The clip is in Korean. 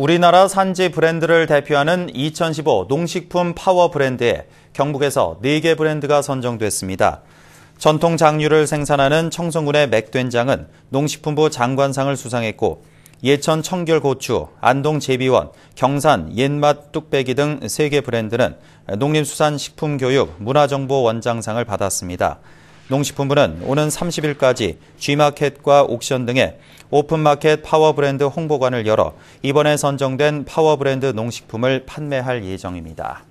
우리나라 산지 브랜드를 대표하는 2015 농식품 파워 브랜드에 경북에서 4개 브랜드가 선정됐습니다. 전통 장류를 생산하는 청송군의 맥된장은 농식품부 장관상을 수상했고 예천 청결고추, 안동 제비원, 경산 옛맛 뚝배기 등 3개 브랜드는 농림수산식품교육 문화정보원장상을 받았습니다. 농식품부는 오는 30일까지 G마켓과 옥션 등의 오픈마켓 파워브랜드 홍보관을 열어 이번에 선정된 파워브랜드 농식품을 판매할 예정입니다.